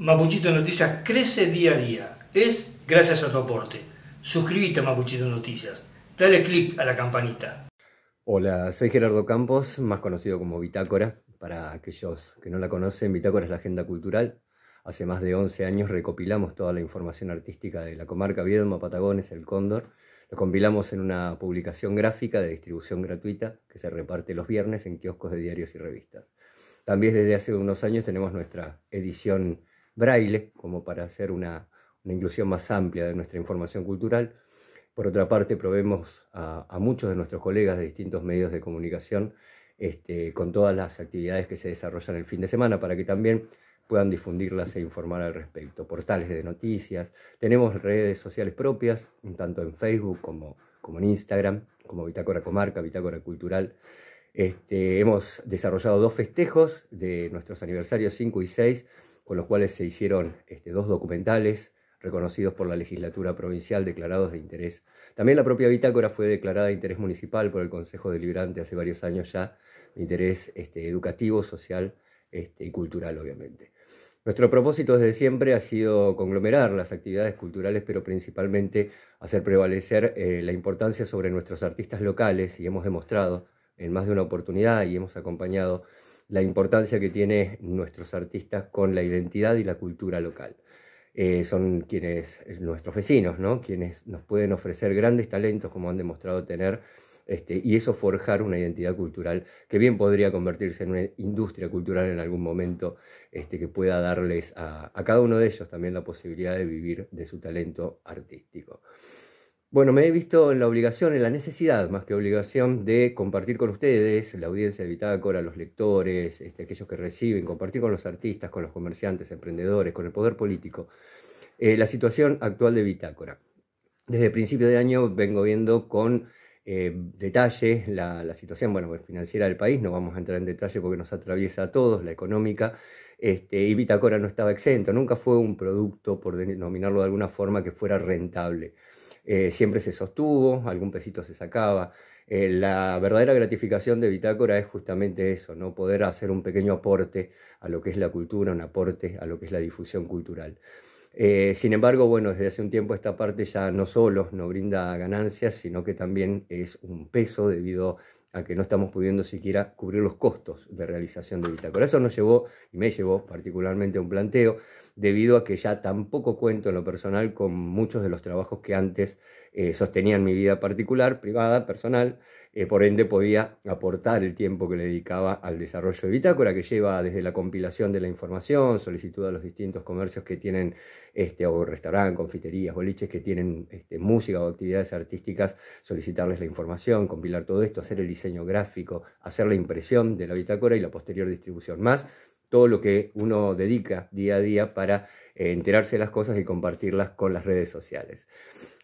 Mapuchito Noticias crece día a día. Es gracias a tu aporte. Suscríbete a Mapuchito Noticias. Dale click a la campanita. Hola, soy Gerardo Campos, más conocido como Bitácora. Para aquellos que no la conocen, Bitácora es la agenda cultural. Hace más de 11 años recopilamos toda la información artística de la comarca Viedma, Patagones, El Cóndor. Lo compilamos en una publicación gráfica de distribución gratuita que se reparte los viernes en kioscos de diarios y revistas. También desde hace unos años tenemos nuestra edición braille, como para hacer una, inclusión más amplia de nuestra información cultural. Por otra parte, probemos a, muchos de nuestros colegas de distintos medios de comunicación este, con todas las actividades que se desarrollan el fin de semana para que también puedan difundirlas e informar al respecto. Portales de noticias, tenemos redes sociales propias, tanto en Facebook como, en Instagram, como Bitácora Comarca, Bitácora Cultural. Este, hemos desarrollado dos festejos de nuestros aniversarios 5 y 6 con los cuales se hicieron este, dos documentales reconocidos por la legislatura provincial declarados de interés. También la propia bitácora fue declarada de interés municipal por el Consejo Deliberante hace varios años ya, de interés este, educativo, social este, y cultural, obviamente. Nuestro propósito desde siempre ha sido conglomerar las actividades culturales, pero principalmente hacer prevalecer eh, la importancia sobre nuestros artistas locales y hemos demostrado en más de una oportunidad y hemos acompañado la importancia que tienen nuestros artistas con la identidad y la cultura local. Eh, son quienes, eh, nuestros vecinos, ¿no? quienes nos pueden ofrecer grandes talentos como han demostrado tener, este, y eso forjar una identidad cultural que bien podría convertirse en una industria cultural en algún momento este, que pueda darles a cada uno de ellos también la posibilidad de vivir de su talento artístico. Bueno, me he visto en la obligación, en la necesidad más que obligación de compartir con ustedes, la audiencia de Bitácora, los lectores, este, aquellos que reciben, compartir con los artistas, con los comerciantes, emprendedores, con el poder político, eh, la situación actual de Bitácora. Desde principio de año vengo viendo con eh, detalle la, situación financiera del país, no vamos a entrar en detalle porque nos atraviesa a todos, la económica, este, y Bitácora no estaba exento, nunca fue un producto, por denominarlo de alguna forma, que fuera rentable. Eh, siempre se sostuvo, algún pesito se sacaba. Eh, la verdadera gratificación de Bitácora es justamente eso, ¿no? poder hacer un pequeño aporte a lo que es la cultura, un aporte a lo que es la difusión cultural. Eh, sin embargo, bueno, desde hace un tiempo esta parte ya no solo no brinda ganancias, sino que también es un peso debido a a que no estamos pudiendo siquiera cubrir los costos de realización de Por Eso nos llevó, y me llevó particularmente a un planteo, debido a que ya tampoco cuento en lo personal con muchos de los trabajos que antes eh, sostenían mi vida particular, privada, personal, eh, por ende podía aportar el tiempo que le dedicaba al desarrollo de Bitácora, que lleva desde la compilación de la información, solicitud a los distintos comercios que tienen, este, o restaurantes, confiterías, boliches que tienen este, música o actividades artísticas, solicitarles la información, compilar todo esto, hacer el diseño gráfico, hacer la impresión de la Bitácora y la posterior distribución, más todo lo que uno dedica día a día para eh, enterarse de las cosas y compartirlas con las redes sociales.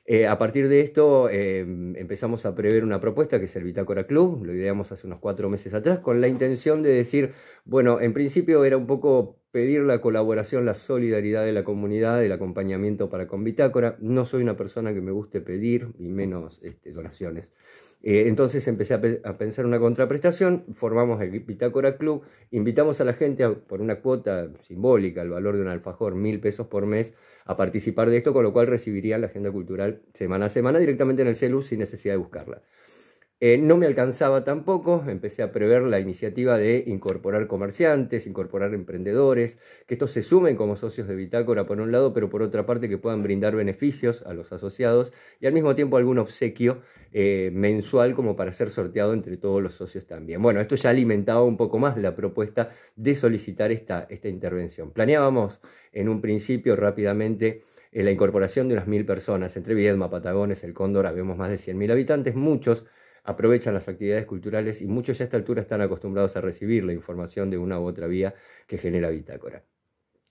Eh, a partir de esto em, empezamos a prever una propuesta que es el Bitácora Club, lo ideamos hace unos cuatro meses atrás, con la intención de decir, bueno, en principio era un poco pedir la colaboración, la solidaridad de la comunidad, el acompañamiento para con Bitácora. No soy una persona que me guste pedir, y menos este, donaciones. Eh, entonces empecé a, pensar una contraprestación, formamos el Bitácora Club, invitamos a la gente por una cuota simbólica, el valor de un alfajor, mil pesos por mes, a participar de esto, con lo cual recibirían la agenda cultural semana a semana directamente en el celu sin necesidad de buscarla. Eh, no me alcanzaba tampoco, empecé a prever la iniciativa de incorporar comerciantes, incorporar emprendedores, que estos se sumen como socios de Bitácora por un lado, pero por otra parte que puedan brindar beneficios a los asociados y al mismo tiempo algún obsequio eh, mensual como para ser sorteado entre todos los socios también. Bueno, esto ya alimentaba un poco más la propuesta de solicitar esta, esta intervención. Planeábamos en un principio rápidamente eh, la incorporación de unas mil personas, entre Viedma, Patagones, El Cóndor, habíamos más de 100.000 habitantes, muchos aprovechan las actividades culturales y muchos ya a esta altura están acostumbrados a recibir la información de una u otra vía que genera Bitácora.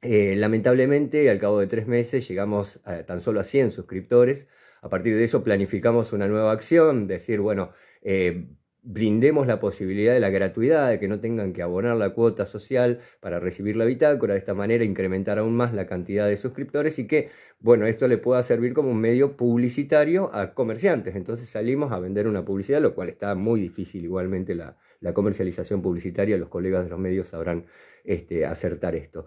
Eh, lamentablemente, al cabo de tres meses llegamos tan solo a 100 suscriptores. A partir de eso planificamos una nueva acción, decir, bueno, eh, brindemos la posibilidad de la gratuidad, de que no tengan que abonar la cuota social para recibir la bitácora, de esta manera incrementar aún más la cantidad de suscriptores y que, bueno, esto le pueda servir como un medio publicitario a comerciantes. Entonces salimos a vender una publicidad, lo cual está muy difícil igualmente la, comercialización publicitaria, los colegas de los medios sabrán este, acertar esto.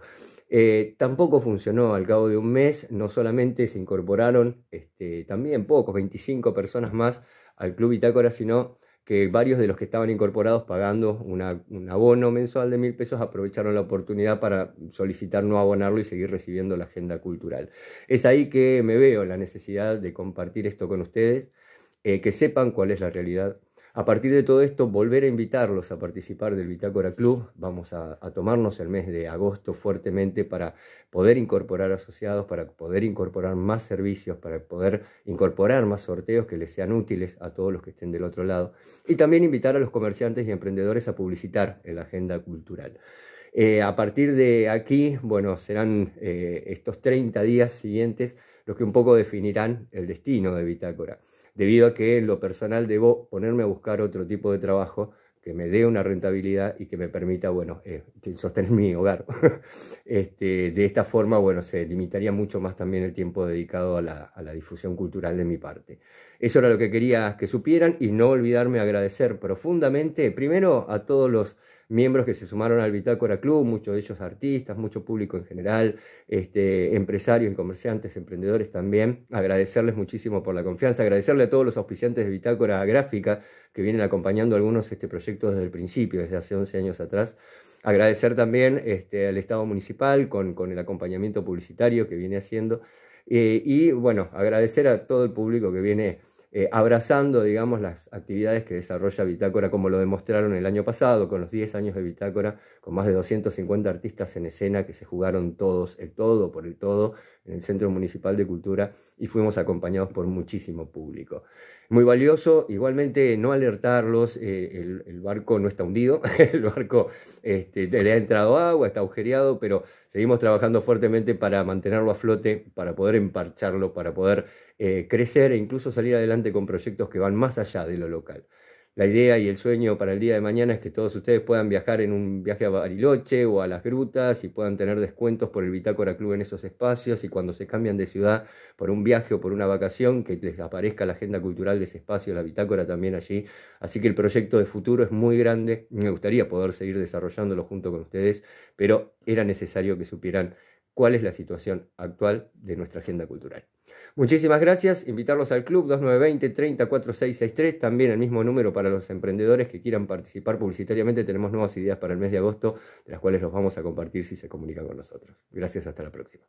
Eh, tampoco funcionó al cabo de un mes, no solamente se incorporaron este, también pocos, 25 personas más al Club Bitácora, sino que varios de los que estaban incorporados pagando un abono mensual de mil pesos aprovecharon la oportunidad para solicitar no abonarlo y seguir recibiendo la agenda cultural. Es ahí que me veo la necesidad de compartir esto con ustedes, eh, que sepan cuál es la realidad a partir de todo esto, volver a invitarlos a participar del Bitácora Club. Vamos a, tomarnos el mes de agosto fuertemente para poder incorporar asociados, para poder incorporar más servicios, para poder incorporar más sorteos que les sean útiles a todos los que estén del otro lado. Y también invitar a los comerciantes y emprendedores a publicitar en la agenda cultural. Eh, a partir de aquí, bueno, serán eh, estos 30 días siguientes los que un poco definirán el destino de Bitácora debido a que en lo personal debo ponerme a buscar otro tipo de trabajo que me dé una rentabilidad y que me permita, bueno, eh, sostener mi hogar. este, de esta forma, bueno, se limitaría mucho más también el tiempo dedicado a la, a la, difusión cultural de mi parte. Eso era lo que quería que supieran y no olvidarme agradecer profundamente, primero a todos los miembros que se sumaron al Bitácora Club, muchos de ellos artistas, mucho público en general, este, empresarios y comerciantes, emprendedores también. Agradecerles muchísimo por la confianza, agradecerle a todos los auspiciantes de Bitácora Gráfica que vienen acompañando algunos este, proyectos desde el principio, desde hace 11 años atrás. Agradecer también este, al Estado Municipal con, con el acompañamiento publicitario que viene haciendo. Eh, y bueno, agradecer a todo el público que viene eh, abrazando, digamos, las actividades que desarrolla Bitácora, como lo demostraron el año pasado, con los 10 años de Bitácora, con más de 250 artistas en escena que se jugaron todos, el todo por el todo, en el Centro Municipal de Cultura y fuimos acompañados por muchísimo público. Muy valioso, igualmente no alertarlos, eh, el, barco no está hundido, el barco este, le ha entrado agua, está agujereado, pero seguimos trabajando fuertemente para mantenerlo a flote, para poder emparcharlo, para poder eh, crecer e incluso salir adelante con proyectos que van más allá de lo local la idea y el sueño para el día de mañana es que todos ustedes puedan viajar en un viaje a Bariloche o a las grutas y puedan tener descuentos por el Bitácora Club en esos espacios y cuando se cambian de ciudad por un viaje o por una vacación, que les aparezca la agenda cultural de ese espacio, la Bitácora también allí. Así que el proyecto de futuro es muy grande, me gustaría poder seguir desarrollándolo junto con ustedes, pero era necesario que supieran cuál es la situación actual de nuestra agenda cultural. Muchísimas gracias, invitarlos al club 2920-304663, también el mismo número para los emprendedores que quieran participar publicitariamente, tenemos nuevas ideas para el mes de agosto, de las cuales los vamos a compartir si se comunican con nosotros. Gracias, hasta la próxima.